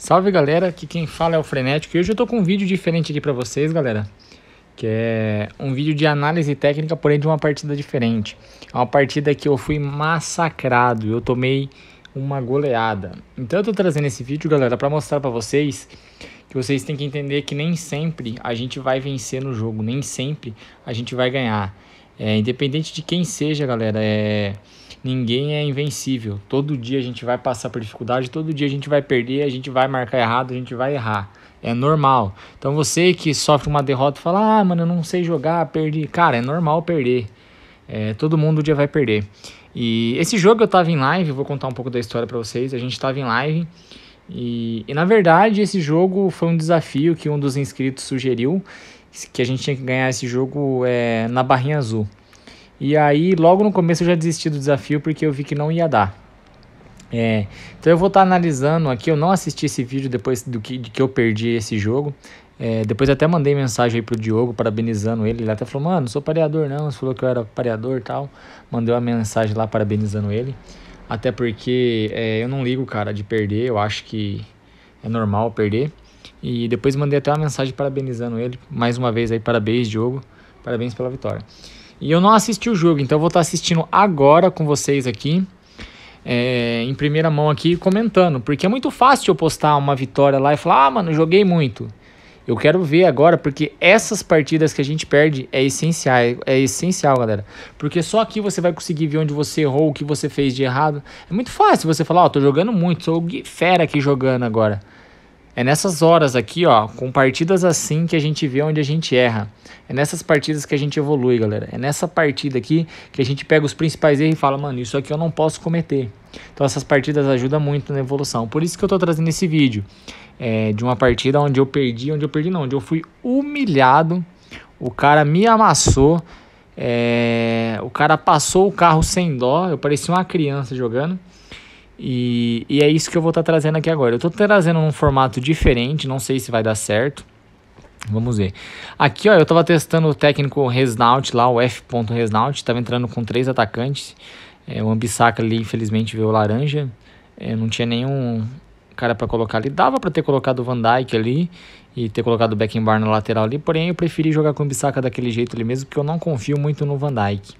Salve galera, que quem fala é o Frenético e hoje eu tô com um vídeo diferente aqui para vocês, galera. Que é um vídeo de análise técnica, porém de uma partida diferente. É uma partida que eu fui massacrado, eu tomei uma goleada. Então eu tô trazendo esse vídeo, galera, para mostrar para vocês que vocês têm que entender que nem sempre a gente vai vencer no jogo, nem sempre a gente vai ganhar. É, independente de quem seja, galera, é Ninguém é invencível. Todo dia a gente vai passar por dificuldade, todo dia a gente vai perder, a gente vai marcar errado, a gente vai errar. É normal. Então você que sofre uma derrota e fala: ah, mano, eu não sei jogar, perdi. Cara, é normal perder. É, todo mundo um dia vai perder. E esse jogo eu tava em live, vou contar um pouco da história para vocês. A gente tava em live. E, e, na verdade esse jogo foi um desafio que um dos inscritos sugeriu que a gente tinha que ganhar esse jogo é, na barrinha azul. E aí, logo no começo, eu já desisti do desafio porque eu vi que não ia dar. É, então eu vou estar tá analisando aqui. Eu não assisti esse vídeo depois do que, de que eu perdi esse jogo. É, depois até mandei mensagem aí pro Diogo parabenizando ele. Ele até falou, mano, não sou pareador não. Você falou que eu era pareador e tal. Mandei uma mensagem lá parabenizando ele. Até porque é, eu não ligo, cara, de perder. Eu acho que é normal perder. E depois mandei até uma mensagem parabenizando ele. Mais uma vez aí, parabéns, Diogo. Parabéns pela vitória. E eu não assisti o jogo, então eu vou estar tá assistindo agora com vocês aqui, é, em primeira mão aqui, comentando. Porque é muito fácil eu postar uma vitória lá e falar, ah, mano, joguei muito. Eu quero ver agora, porque essas partidas que a gente perde é essencial, é essencial, galera. Porque só aqui você vai conseguir ver onde você errou, o que você fez de errado. É muito fácil você falar, ó, oh, tô jogando muito, sou fera aqui jogando agora. É nessas horas aqui, ó, com partidas assim que a gente vê onde a gente erra. É nessas partidas que a gente evolui, galera. É nessa partida aqui que a gente pega os principais erros e fala, mano, isso aqui eu não posso cometer. Então essas partidas ajudam muito na evolução. Por isso que eu tô trazendo esse vídeo é, de uma partida onde eu perdi, onde eu perdi não, onde eu fui humilhado. O cara me amassou. É, o cara passou o carro sem dó. Eu parecia uma criança jogando. E, e é isso que eu vou estar tá trazendo aqui agora. Eu estou trazendo um formato diferente, não sei se vai dar certo. Vamos ver. Aqui, ó, eu estava testando o técnico Resnaut lá, o F. Resnault estava entrando com três atacantes. É, o Ambissaca ali, infelizmente, veio laranja. É, não tinha nenhum cara para colocar ali. Dava para ter colocado o Van Dijk ali e ter colocado o Beckenbauer na lateral ali, porém eu preferi jogar com o Bissaka daquele jeito ali mesmo, porque eu não confio muito no Van Dijk.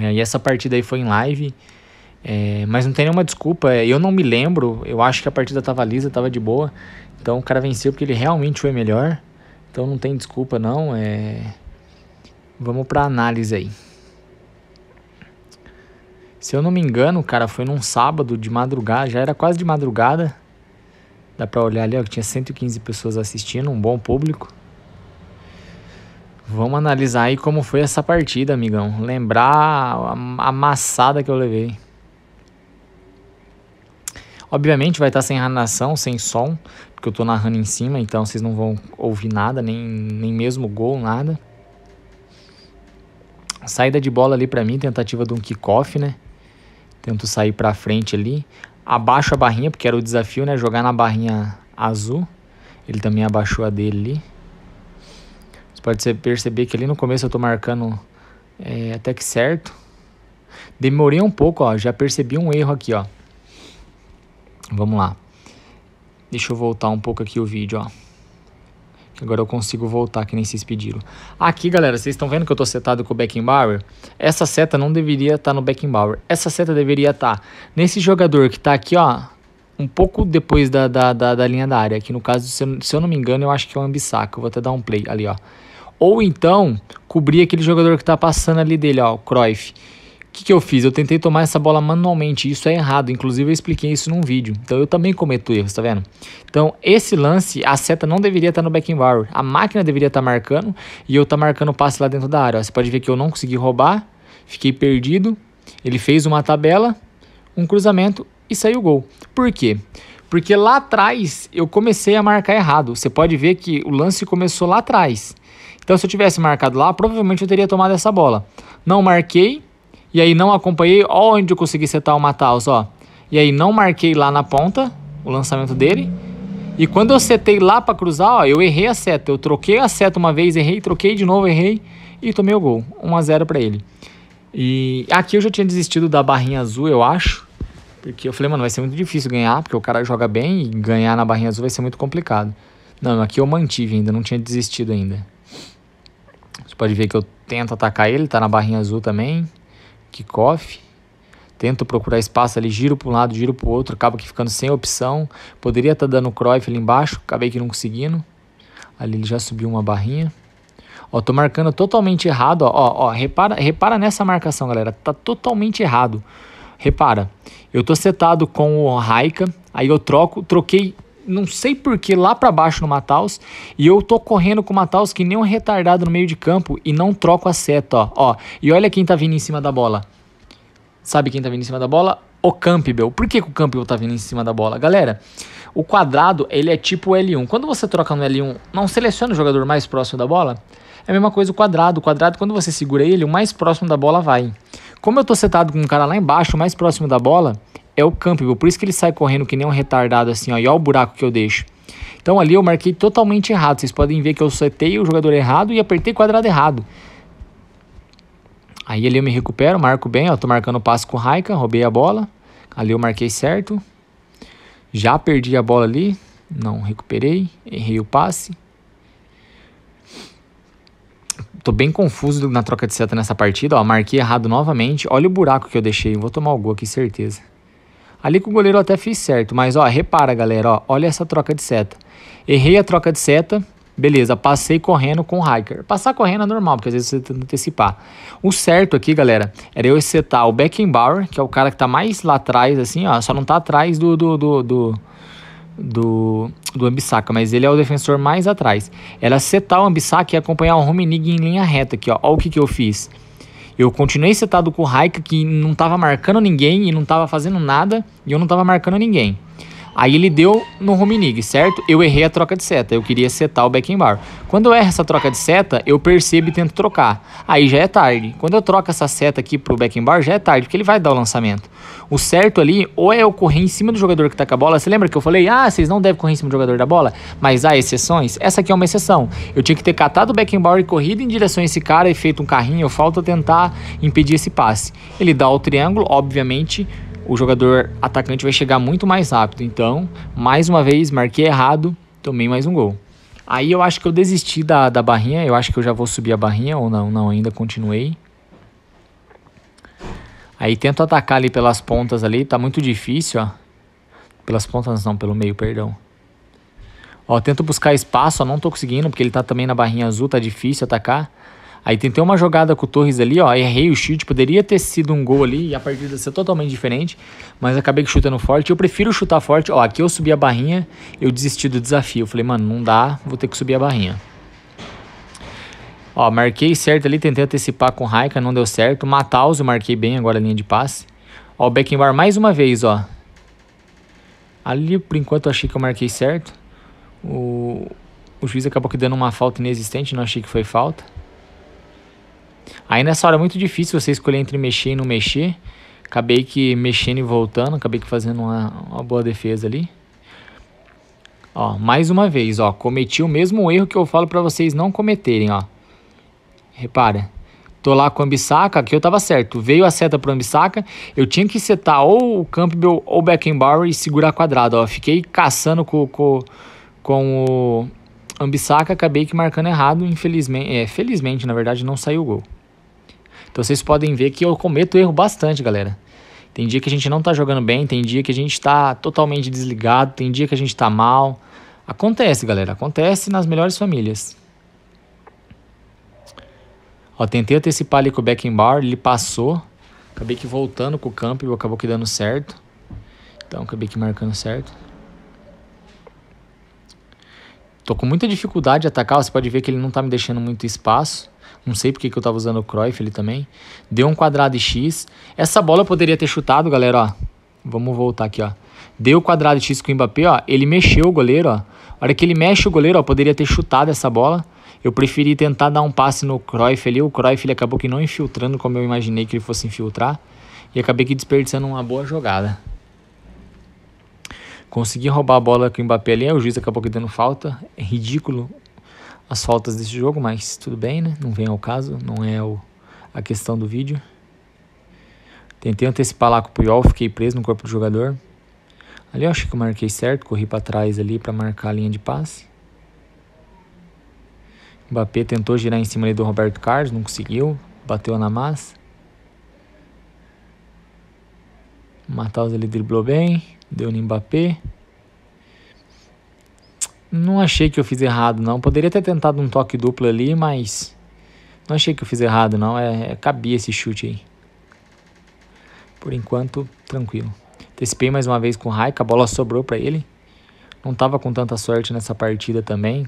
É, e essa partida aí foi em live. É, mas não tem nenhuma desculpa. É, eu não me lembro. Eu acho que a partida estava lisa, estava de boa. Então o cara venceu porque ele realmente foi melhor. Então não tem desculpa não. É... Vamos para análise aí. Se eu não me engano, cara, foi num sábado de madrugada, já era quase de madrugada. Dá para olhar ali, ó, que tinha 115 pessoas assistindo, um bom público. Vamos analisar aí como foi essa partida, amigão. Lembrar a amassada que eu levei. Obviamente vai estar tá sem narração, sem som, porque eu estou narrando em cima, então vocês não vão ouvir nada, nem, nem mesmo gol, nada. Saída de bola ali para mim, tentativa de um kickoff, né? Tento sair para frente ali. Abaixo a barrinha, porque era o desafio, né? Jogar na barrinha azul. Ele também abaixou a dele ali. Você pode perceber que ali no começo eu estou marcando é, até que certo. Demorei um pouco, ó. Já percebi um erro aqui, ó. Vamos lá. Deixa eu voltar um pouco aqui o vídeo, ó. Agora eu consigo voltar, que nem vocês pediram. Aqui, galera, vocês estão vendo que eu estou setado com o Beckenbauer? Essa seta não deveria estar tá no Beckenbauer. Essa seta deveria estar tá nesse jogador que está aqui, ó, um pouco depois da, da, da, da, linha da área. Aqui, no caso, se eu, se eu não me engano, eu acho que é o Ambissaca. Eu vou até dar um play ali, ó. Ou então, cobrir aquele jogador que está passando ali dele, ó, o Cruyff. O que, que eu fiz? Eu tentei tomar essa bola manualmente, isso é errado, inclusive eu expliquei isso num vídeo. Então eu também cometo erros, tá vendo? Então esse lance, a seta não deveria estar tá no back in bar a máquina deveria estar tá marcando e eu estar tá marcando o passe lá dentro da área. Ó, você pode ver que eu não consegui roubar, fiquei perdido, ele fez uma tabela, um cruzamento e saiu o gol. Por quê? Porque lá atrás eu comecei a marcar errado. Você pode ver que o lance começou lá atrás. Então se eu tivesse marcado lá, provavelmente eu teria tomado essa bola. Não marquei, e aí não acompanhei, ó onde eu consegui setar o Mataus, ó. E aí não marquei lá na ponta o lançamento dele. E quando eu setei lá para cruzar, ó, eu errei a seta. Eu troquei a seta uma vez, errei, troquei de novo, errei e tomei o gol. 1 a 0 para ele. E aqui eu já tinha desistido da barrinha azul, eu acho. Porque eu falei, mano, vai ser muito difícil ganhar, porque o cara joga bem e ganhar na barrinha azul vai ser muito complicado. Não, aqui eu mantive ainda, não tinha desistido ainda. Você pode ver que eu tento atacar ele, tá na barrinha azul também kickoff. Tento procurar espaço ali, giro para um lado, giro para o outro, acaba que ficando sem opção. Poderia estar tá dando Cruyff ali embaixo, acabei que não conseguindo. Ali ele já subiu uma barrinha. Ó, tô marcando totalmente errado, ó, ó, repara, repara nessa marcação, galera, tá totalmente errado. Repara, eu tô setado com o Raika, aí eu troco, troquei não sei porquê, lá para baixo no Mataus. E eu tô correndo com o Mataus que nem um retardado no meio de campo e não troco a seta, ó. ó. E olha quem tá vindo em cima da bola. Sabe quem tá vindo em cima da bola? O Campbell. Por que, que o Campbell tá vindo em cima da bola? Galera, o quadrado, ele é tipo L1. Quando você troca no L1, não seleciona o jogador mais próximo da bola? É a mesma coisa o quadrado. O quadrado, quando você segura ele, o mais próximo da bola vai. Como eu tô setado com um cara lá embaixo, o mais próximo da bola, é o Campbell. Por isso que ele sai correndo que nem um retardado assim, ó. E olha o buraco que eu deixo. Então ali eu marquei totalmente errado. Vocês podem ver que eu setei o jogador errado e apertei quadrado errado. Aí ali eu me recupero, marco bem, ó. Tô marcando o passe com o Raika, roubei a bola. Ali eu marquei certo. Já perdi a bola ali. Não recuperei. Errei o passe. Tô bem confuso na troca de seta nessa partida, ó. Marquei errado novamente. Olha o buraco que eu deixei. Vou tomar o gol aqui, certeza. Ali que o goleiro até fez certo, mas ó, repara galera, ó, olha essa troca de seta. Errei a troca de seta, beleza, passei correndo com o hiker. Passar correndo é normal, porque às vezes você tenta antecipar. O certo aqui, galera, era eu setar o Beckenbauer, que é o cara que tá mais lá atrás, assim, ó, só não tá atrás do, do, do, do do, do Ambissaca, mas ele é o defensor mais atrás. Era setar o Ambissaca e acompanhar o Rominig em linha reta aqui, ó. ó o que, que eu fiz. Eu continuei setado com o Raik, que não estava marcando ninguém e não estava fazendo nada, e eu não estava marcando ninguém. Aí ele deu no Ruminig, certo? Eu errei a troca de seta, eu queria setar o Beckenbauer. Quando eu erro essa troca de seta, eu percebo e tento trocar. Aí já é tarde. Quando eu troco essa seta aqui pro Beckenbauer, já é tarde, porque ele vai dar o lançamento. O certo ali, ou é eu correr em cima do jogador que tá com a bola. Você lembra que eu falei, ah, vocês não devem correr em cima do jogador da bola? Mas há exceções? Essa aqui é uma exceção. Eu tinha que ter catado o Beckenbauer e corrido em direção a esse cara e feito um carrinho, falta tentar impedir esse passe. Ele dá o triângulo, obviamente, o jogador atacante vai chegar muito mais rápido. Então, mais uma vez, marquei errado, tomei mais um gol. Aí eu acho que eu desisti da, da barrinha, eu acho que eu já vou subir a barrinha, ou não, não, ainda continuei. Aí tento atacar ali pelas pontas ali, tá muito difícil, ó. Pelas pontas não, pelo meio, perdão. Ó, tento buscar espaço, ó, não tô conseguindo, porque ele tá também na barrinha azul, tá difícil atacar. Aí tentei uma jogada com o Torres ali, ó, errei o chute, poderia ter sido um gol ali e a partida ser totalmente diferente, mas acabei chutando forte. Eu prefiro chutar forte, ó, aqui eu subi a barrinha, eu desisti do desafio. Falei, mano, não dá, vou ter que subir a barrinha. Ó, marquei certo ali, tentei antecipar com o Raika, não deu certo. Mataus, eu marquei bem agora a linha de passe. Ó, o Beckenbauer mais uma vez, ó. Ali, por enquanto, eu achei que eu marquei certo. O, o juiz acabou que dando uma falta inexistente, não achei que foi falta. Aí nessa hora é muito difícil você escolher entre mexer e não mexer. Acabei que mexendo e voltando, acabei que fazendo uma, uma boa defesa ali. Ó, mais uma vez, ó, cometi o mesmo erro que eu falo para vocês não cometerem, ó. Repara, tô lá com a ambissaca, aqui eu tava certo. Veio a seta para ambissaca, eu tinha que setar ou o Campbell ou o Beckenbauer e segurar quadrado, ó. Fiquei caçando com, com, com o ambissaca, acabei que marcando errado, infelizmente, é, felizmente, na verdade, não saiu o gol. Então vocês podem ver que eu cometo erro bastante, galera. Tem dia que a gente não tá jogando bem, tem dia que a gente tá totalmente desligado, tem dia que a gente tá mal. Acontece, galera, acontece nas melhores famílias. Ó, tentei antecipar ali com o Beckenbauer, bar, ele passou. Acabei que voltando com o Campbell, acabou que dando certo. Então, acabei que marcando certo. Tô com muita dificuldade de atacar, você pode ver que ele não tá me deixando muito espaço. Não sei porque que eu tava usando o Cruyff ali também. Deu um quadrado e X. Essa bola eu poderia ter chutado, galera, ó. Vamos voltar aqui, ó. Deu o quadrado e X com o Mbappé, ó. Ele mexeu o goleiro, ó. A hora que ele mexe o goleiro, ó, poderia ter chutado essa bola. Eu preferi tentar dar um passe no Cruyff ali. O Cruyff ele acabou que não infiltrando como eu imaginei que ele fosse infiltrar. E acabei que desperdiçando uma boa jogada. Consegui roubar a bola com o Mbappé ali. O juiz acabou que dando falta. É ridículo as faltas desse jogo, mas tudo bem, né? Não vem ao caso, não é o, a questão do vídeo. Tentei antecipar lá com o Puyol, fiquei preso no corpo do jogador. Ali eu achei que eu marquei certo, corri para trás ali para marcar a linha de passe. Mbappé tentou girar em cima ali do Roberto Carlos, não conseguiu, bateu na massa. Matheus ali driblou bem, deu no Mbappé. Não achei que eu fiz errado, não. Poderia ter tentado um toque duplo ali, mas. Não achei que eu fiz errado, não. É, é cabia esse chute aí. Por enquanto, tranquilo. Antecipei mais uma vez com o Raika, a bola sobrou para ele. Não tava com tanta sorte nessa partida também.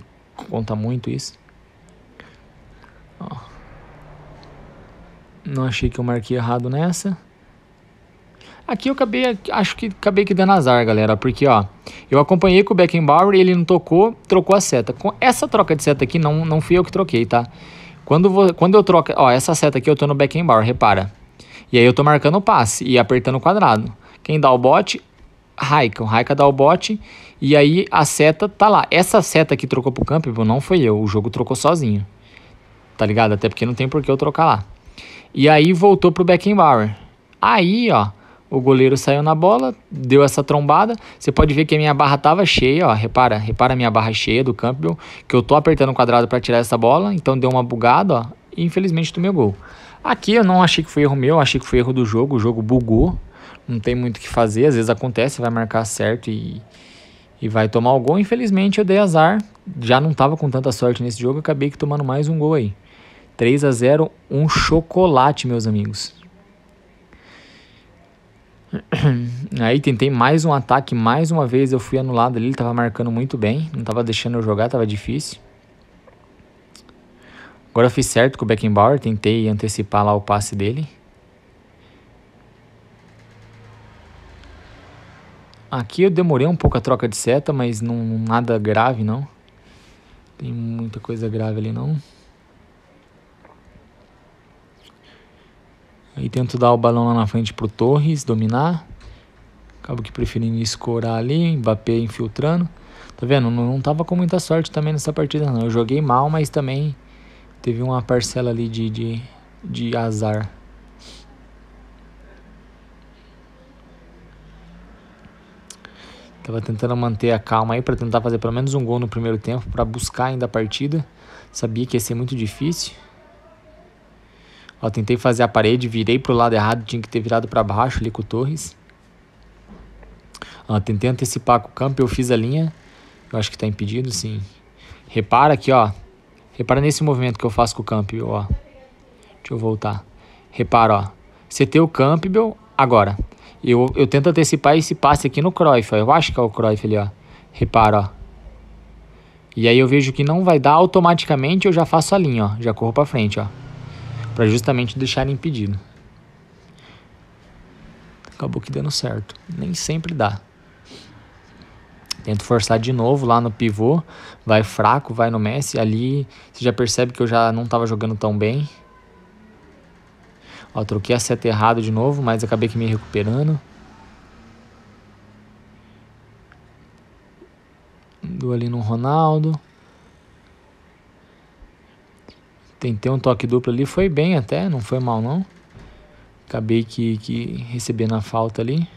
Conta muito isso. Ó. Não achei que eu marquei errado nessa. Aqui eu acabei, acho que acabei que dando azar, galera, porque ó, eu acompanhei com o Beckenbauer e ele não tocou, trocou a seta. Com essa troca de seta aqui, não, não fui eu que troquei, tá? Quando, vou, quando eu troco, ó, essa seta aqui eu tô no Beckenbauer, repara. E aí eu tô marcando o passe e apertando o quadrado. Quem dá o bote, Raika. O Raika dá o bote e aí a seta tá lá. Essa seta que trocou pro Campbell não foi eu, o jogo trocou sozinho. Tá ligado? Até porque não tem por que eu trocar lá. E aí voltou pro Beckenbauer. Aí, ó, o goleiro saiu na bola, deu essa trombada. Você pode ver que a minha barra tava cheia, ó. Repara, repara a minha barra cheia do Campbell, que eu tô apertando o quadrado para tirar essa bola, então deu uma bugada, ó, e infelizmente tomei o gol. Aqui eu não achei que foi erro meu, achei que foi erro do jogo, o jogo bugou. Não tem muito o que fazer, às vezes acontece, vai marcar certo e, e vai tomar o gol. Infelizmente eu dei azar, já não tava com tanta sorte nesse jogo, acabei que tomando mais um gol aí. 3 a 0, um chocolate, meus amigos. Aí tentei mais um ataque, mais uma vez eu fui anulado ali, ele tava marcando muito bem, não tava deixando eu jogar, tava difícil. Agora eu fiz certo com o Beckenbauer, tentei antecipar lá o passe dele. Aqui eu demorei um pouco a troca de seta, mas não nada grave não. Tem muita coisa grave ali não. Aí tento dar o balão lá na frente pro Torres, dominar. Acabo que preferindo escorar ali, Mbappé infiltrando. Tá vendo? Não, não tava com muita sorte também nessa partida não. Eu joguei mal, mas também teve uma parcela ali de, de, de azar. Tava tentando manter a calma aí para tentar fazer pelo menos um gol no primeiro tempo para buscar ainda a partida. Sabia que ia ser muito difícil. Ó, tentei fazer a parede, virei pro lado errado, tinha que ter virado para baixo ali com o Torres. Ó, tentei antecipar com o campo, eu fiz a linha. Eu acho que tá impedido, sim. Repara aqui, ó. Repara nesse movimento que eu faço com o Campbell, ó. Deixa eu voltar. Repara, ó. Você tem o Campbell agora. Eu, eu tento antecipar esse passe aqui no Cruyff, ó. Eu acho que é o Cruyff ali, ó. Repara, ó. E aí eu vejo que não vai dar, automaticamente eu já faço a linha, ó. Já corro pra frente, ó para justamente deixar impedido. Acabou que dando certo. Nem sempre dá. Tento forçar de novo lá no pivô, vai fraco, vai no Messi, ali você já percebe que eu já não estava jogando tão bem. Ó, troquei a seta errada de novo, mas acabei que me recuperando. Do ali no Ronaldo. Tentei um toque duplo ali, foi bem até, não foi mal não. Acabei que, que recebendo a falta ali.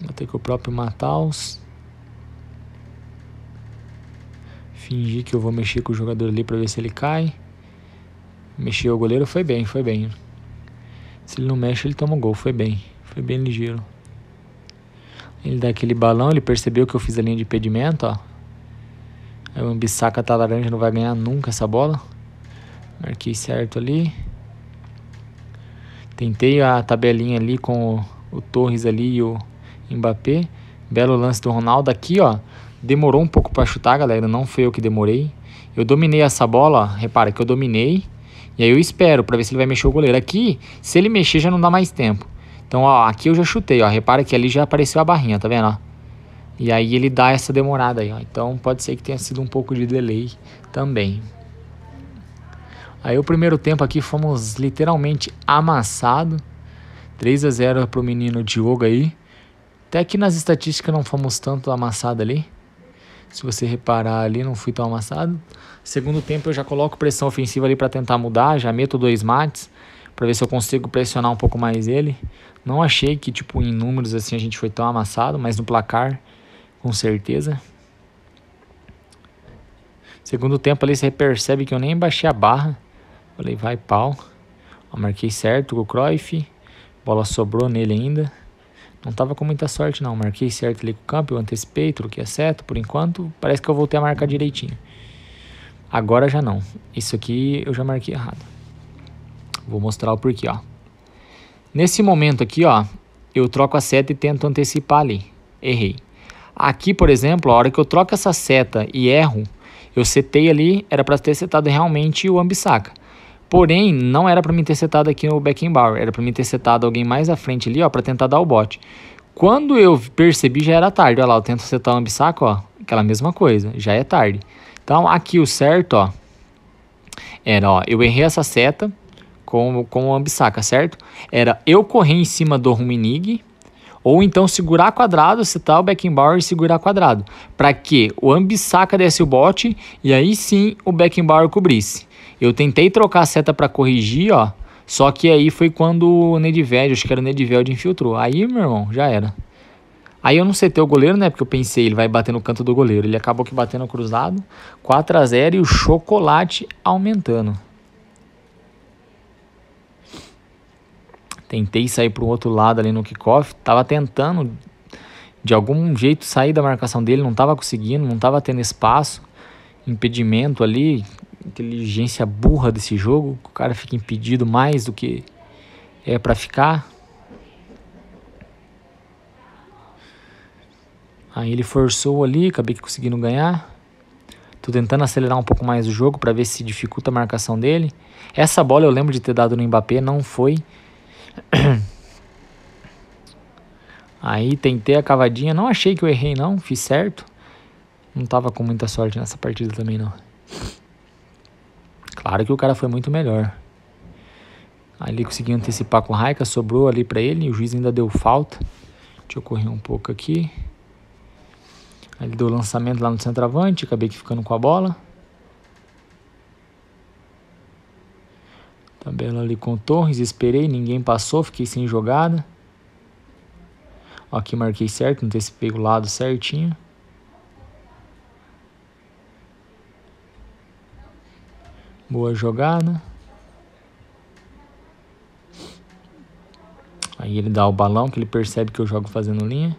Vou ter que o próprio Mataus. Fingir que eu vou mexer com o jogador ali pra ver se ele cai. Mexeu o goleiro, foi bem, foi bem. Se ele não mexe, ele toma o gol, foi bem. Foi bem ligeiro. Ele dá aquele balão, ele percebeu que eu fiz a linha de impedimento, ó. Aí o Mbissaka tá laranja, não vai ganhar nunca essa bola. Marquei certo ali. Tentei a tabelinha ali com o, o Torres ali e o Mbappé. Belo lance do Ronaldo aqui, ó. Demorou um pouco para chutar, galera. Não foi eu que demorei. Eu dominei essa bola, ó. repara que eu dominei. E aí eu espero para ver se ele vai mexer o goleiro. Aqui, se ele mexer, já não dá mais tempo. Então, ó, aqui eu já chutei, ó. Repara que ali já apareceu a barrinha, tá vendo, ó? E aí ele dá essa demorada aí, ó. Então pode ser que tenha sido um pouco de delay também. Aí o primeiro tempo aqui fomos literalmente amassado. 3 a 0 pro menino Diogo aí. Até que nas estatísticas não fomos tanto amassado ali. Se você reparar ali, não fui tão amassado. Segundo tempo eu já coloco pressão ofensiva ali para tentar mudar, já meto dois mates para ver se eu consigo pressionar um pouco mais ele. Não achei que tipo em números assim a gente foi tão amassado, mas no placar com certeza. Segundo tempo ali você percebe que eu nem baixei a barra. Falei, vai pau. marquei certo com o Cruyff. Bola sobrou nele ainda. Não tava com muita sorte não. Marquei certo ali com o campo, eu antecipei, troquei a seta. Por enquanto, parece que eu voltei a marcar direitinho. Agora já não. Isso aqui eu já marquei errado. Vou mostrar o porquê, ó. Nesse momento aqui, ó, eu troco a seta e tento antecipar ali. Errei. Aqui, por exemplo, a hora que eu troco essa seta e erro, eu setei ali, era para ter setado realmente o Ambisaca, Porém, não era para mim ter setado aqui no Beckenbauer, era para mim ter setado alguém mais à frente ali, ó, para tentar dar o bote. Quando eu percebi, já era tarde. Olha lá, eu tento setar o Ambisaca, ó, aquela mesma coisa, já é tarde. Então, aqui o certo, ó, era, ó, eu errei essa seta com, com o Ambisaca, certo? Era eu correr em cima do Ruminig, ou então segurar quadrado, setar o bar e segurar quadrado. Para que o ambissaca desse o bote e aí sim o bar cobrisse. Eu tentei trocar a seta para corrigir, ó. Só que aí foi quando o Nedved, acho que era o Nedved, infiltrou. Aí, meu irmão, já era. Aí eu não setei o goleiro, né? Porque eu pensei, ele vai bater no canto do goleiro. Ele acabou que batendo cruzado. 4 a 0 e o chocolate aumentando. Tentei sair para o outro lado ali no kickoff, estava tentando de algum jeito sair da marcação dele, não estava conseguindo, não estava tendo espaço, impedimento ali, inteligência burra desse jogo, o cara fica impedido mais do que é para ficar. Aí ele forçou ali, acabei conseguindo ganhar. Tô tentando acelerar um pouco mais o jogo para ver se dificulta a marcação dele. Essa bola eu lembro de ter dado no Mbappé, não foi Aí tentei a cavadinha, não achei que eu errei não, fiz certo. Não tava com muita sorte nessa partida também não. Claro que o cara foi muito melhor. Ali conseguiu antecipar com o Raika, sobrou ali para ele, o juiz ainda deu falta. Deixa eu correr um pouco aqui. Aí ele deu o lançamento lá no centroavante, acabei que ficando com a bola. Tabela ali com Torres, esperei, ninguém passou, fiquei sem jogada. Aqui marquei certo, não antecipei o lado certinho. Boa jogada. Aí ele dá o balão, que ele percebe que eu jogo fazendo linha.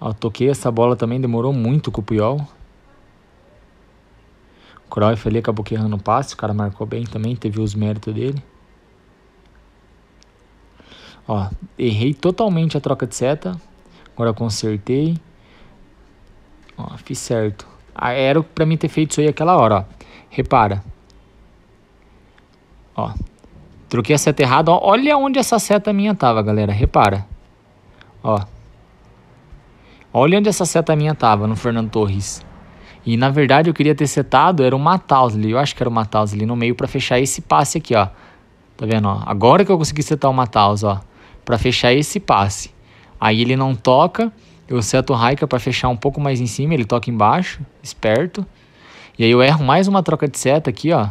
Ó, toquei essa bola também, demorou muito com o Puyol. Cruyff ali acabou que errando o passe, o cara marcou bem também, teve os méritos dele. Ó, errei totalmente a troca de seta, agora consertei. Ó, fiz certo. Ah, era pra mim ter feito isso aí aquela hora, ó. Repara. Ó, troquei a seta errada, ó, olha onde essa seta minha tava, galera, repara. Ó. Olha onde essa seta minha tava no Fernando Torres. E na verdade eu queria ter setado, era o ali eu acho que era o ali no meio para fechar esse passe aqui, ó. Tá vendo, ó? Agora que eu consegui setar o Matthaus, ó, para fechar esse passe. Aí ele não toca, eu seto o Raika para fechar um pouco mais em cima, ele toca embaixo, esperto. E aí eu erro mais uma troca de seta aqui, ó.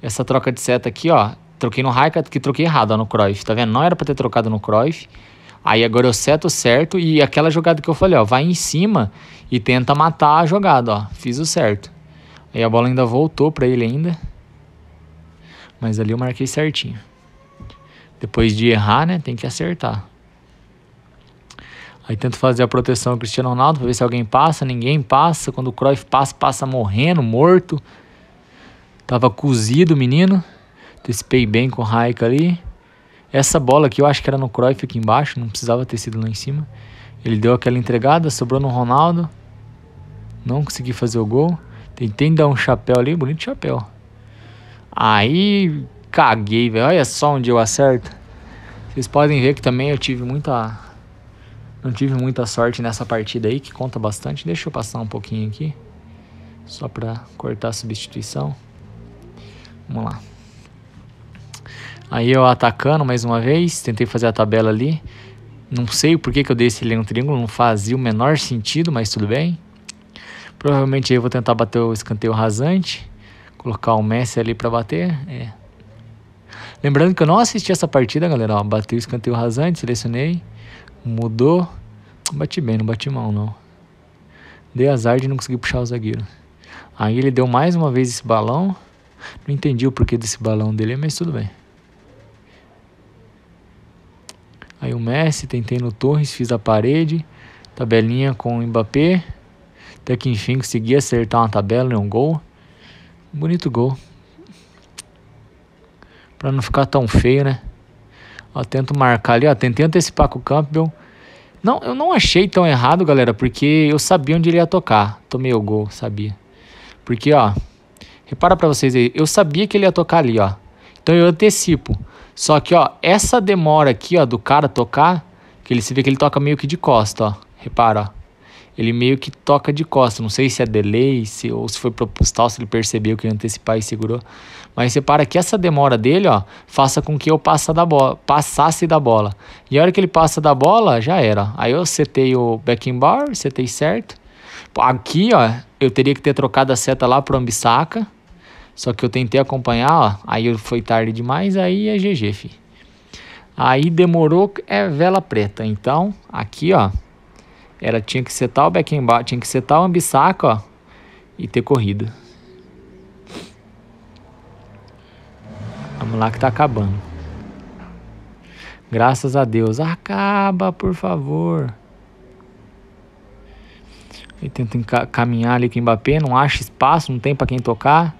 Essa troca de seta aqui, ó, troquei no Raika, que troquei errado, ó, no Cruyff, tá vendo? Não era para ter trocado no Cruyff. Aí agora eu seto certo e aquela jogada que eu falei, ó, vai em cima e tenta matar a jogada, ó. Fiz o certo. Aí a bola ainda voltou para ele ainda. Mas ali eu marquei certinho. Depois de errar, né, tem que acertar. Aí tento fazer a proteção ao Cristiano Ronaldo para ver se alguém passa, ninguém passa. Quando o Cruyff passa, passa morrendo, morto. Tava cozido o menino. Antecipei bem com o Raika ali. Essa bola que eu acho que era no Cruyff aqui embaixo, não precisava ter sido lá em cima. Ele deu aquela entregada, sobrou no Ronaldo. Não consegui fazer o gol. Tentei dar um chapéu ali, bonito chapéu. Aí caguei, velho. Olha só onde eu acerto. Vocês podem ver que também eu tive muita. Não tive muita sorte nessa partida aí, que conta bastante. Deixa eu passar um pouquinho aqui. Só pra cortar a substituição. Vamos lá. Aí eu atacando mais uma vez, tentei fazer a tabela ali. Não sei por que, que eu dei esse leão triângulo, não fazia o menor sentido, mas tudo bem. Provavelmente aí eu vou tentar bater o escanteio rasante, colocar o Messi ali para bater. É. Lembrando que eu não assisti essa partida, galera. Ó, bateu o escanteio rasante, selecionei, mudou. Bati bem, não bati mal não. Dei azar de não conseguir puxar o zagueiro. Aí ele deu mais uma vez esse balão. Não entendi o porquê desse balão dele, mas tudo bem. Aí o Messi, tentei no Torres, fiz a parede. Tabelinha com o Mbappé. Até que enfim consegui acertar uma tabela e um gol. Bonito gol. Pra não ficar tão feio, né? Ó, tento marcar ali, ó. Tentei antecipar com o Campbell. Não, eu não achei tão errado, galera, porque eu sabia onde ele ia tocar. Tomei o gol, sabia. Porque, ó, repara para vocês aí, eu sabia que ele ia tocar ali, ó. Então eu antecipo. Só que, ó, essa demora aqui, ó, do cara tocar, que ele se vê que ele toca meio que de costa, ó. Repara, ó. Ele meio que toca de costa. Não sei se é delay, se, ou se foi proposital, se ele percebeu que ia antecipar e segurou. Mas repara que essa demora dele, ó, faça com que eu passa da bola, passasse da bola. E a hora que ele passa da bola, já era. Aí eu setei o backing bar, setei certo. Aqui, ó, eu teria que ter trocado a seta lá pro ambisaca só que eu tentei acompanhar, ó, aí foi tarde demais, aí é GG, fi. Aí demorou, é vela preta. Então, aqui, ó, era tinha que setar o back and tinha que setar o ambisaco, ó, e ter corrido. Vamos lá que tá acabando. Graças a Deus. Acaba, por favor. Ele tenta caminhar ali com o Mbappé, não acha espaço, não tem para quem tocar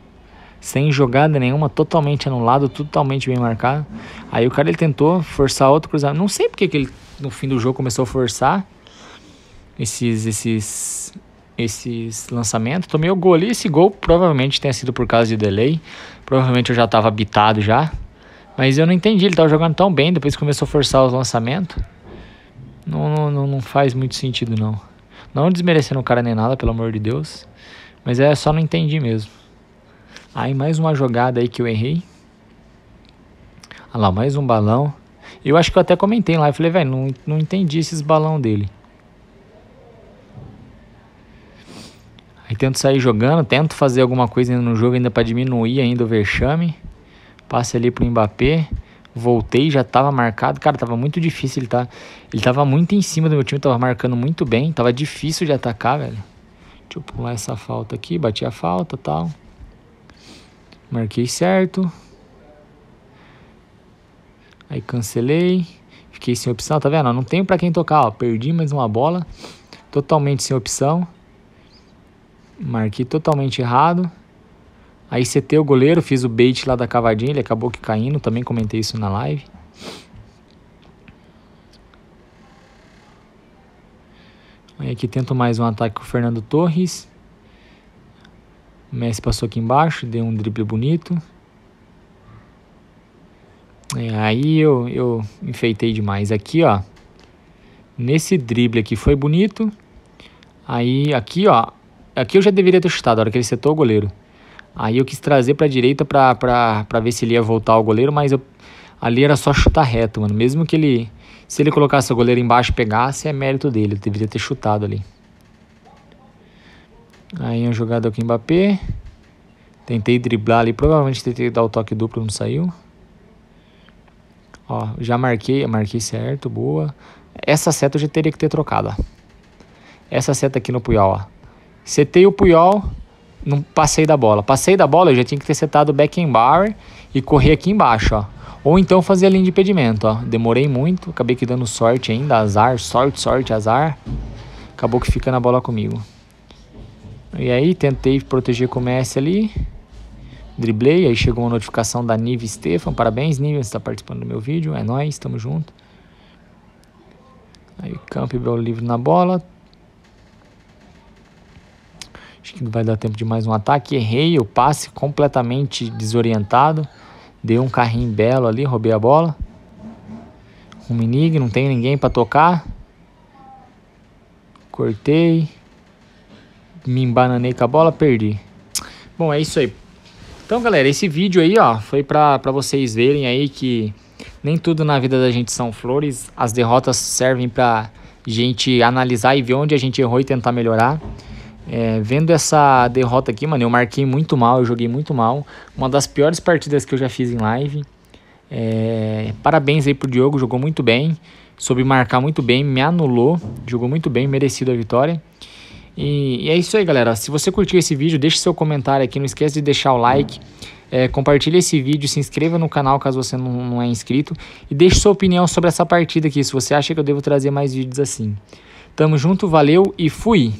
sem jogada nenhuma, totalmente anulado, totalmente bem marcado. Aí o cara ele tentou forçar outro cruzamento. Não sei porque que ele no fim do jogo começou a forçar esses esses esses lançamentos. Tomei o gol ali, esse gol provavelmente tenha sido por causa de delay. Provavelmente eu já estava habitado já. Mas eu não entendi, ele tava jogando tão bem, depois começou a forçar os lançamentos. Não, não, não faz muito sentido não. Não desmerecendo o cara nem nada, pelo amor de Deus. Mas é só não entendi mesmo. Aí mais uma jogada aí que eu errei. Olha lá, mais um balão. Eu acho que eu até comentei lá, eu falei, velho, não, não entendi esses balão dele. Aí tento sair jogando, tento fazer alguma coisa ainda no jogo ainda para diminuir ainda o vexame. Passe ali pro Mbappé. Voltei, já tava marcado. Cara, tava muito difícil, ele tá ele tava muito em cima do meu time, tava marcando muito bem, tava difícil de atacar, velho. Deixa eu pular essa falta aqui, bati a falta, tal. Marquei certo. Aí cancelei. Fiquei sem opção, tá vendo? Não tenho para quem tocar, ó. Perdi mais uma bola. Totalmente sem opção. Marquei totalmente errado. Aí CT o goleiro, fiz o bait lá da cavadinha, ele acabou que caindo, também comentei isso na live. Aí aqui tento mais um ataque com o Fernando Torres. O Messi passou aqui embaixo, deu um drible bonito. É, aí eu, eu enfeitei demais. Aqui, ó. Nesse drible aqui foi bonito. Aí, aqui, ó. Aqui eu já deveria ter chutado, a hora que ele setou o goleiro. Aí eu quis trazer pra direita pra, pra, pra ver se ele ia voltar o goleiro, mas eu, ali era só chutar reto, mano. Mesmo que ele... Se ele colocasse o goleiro embaixo e pegasse, é mérito dele. deveria ter chutado ali. Aí um jogada aqui Mbappé. Tentei driblar ali, provavelmente tentei dar o toque duplo, não saiu. Ó, já marquei, marquei certo, boa. Essa seta eu já teria que ter trocado, ó. Essa seta aqui no Puyol, ó. Setei o Puyol, não passei da bola. Passei da bola, eu já tinha que ter setado o bar e correr aqui embaixo, ó. Ou então fazer a linha de impedimento, ó. Demorei muito, acabei que dando sorte ainda, azar, sorte, sorte, azar. Acabou que fica na bola comigo. E aí tentei proteger com o Messi ali. Driblei, aí chegou uma notificação da Nive Stefan. Parabéns, Nive, você está participando do meu vídeo. É nóis, tamo junto. Aí Campbell livre na bola. Acho que não vai dar tempo de mais um ataque. Errei o passe completamente desorientado. Dei um carrinho belo ali, roubei a bola. Ruminig, não tem ninguém para tocar. Cortei me embananei com a bola, perdi. Bom, é isso aí. Então, galera, esse vídeo aí, ó, foi pra, pra vocês verem aí que nem tudo na vida da gente são flores. As derrotas servem pra gente analisar e ver onde a gente errou e tentar melhorar. É, vendo essa derrota aqui, mano, eu marquei muito mal, eu joguei muito mal. Uma das piores partidas que eu já fiz em live. É, parabéns aí pro Diogo, jogou muito bem. Soube marcar muito bem, me anulou. Jogou muito bem, merecido a vitória. E, e, é isso aí, galera. Se você curtiu esse vídeo, deixe seu comentário aqui. Não esquece de deixar o like. É, compartilhe esse vídeo, se inscreva no canal caso você não, não é inscrito. E deixe sua opinião sobre essa partida aqui, se você acha que eu devo trazer mais vídeos assim. Tamo junto, valeu e fui!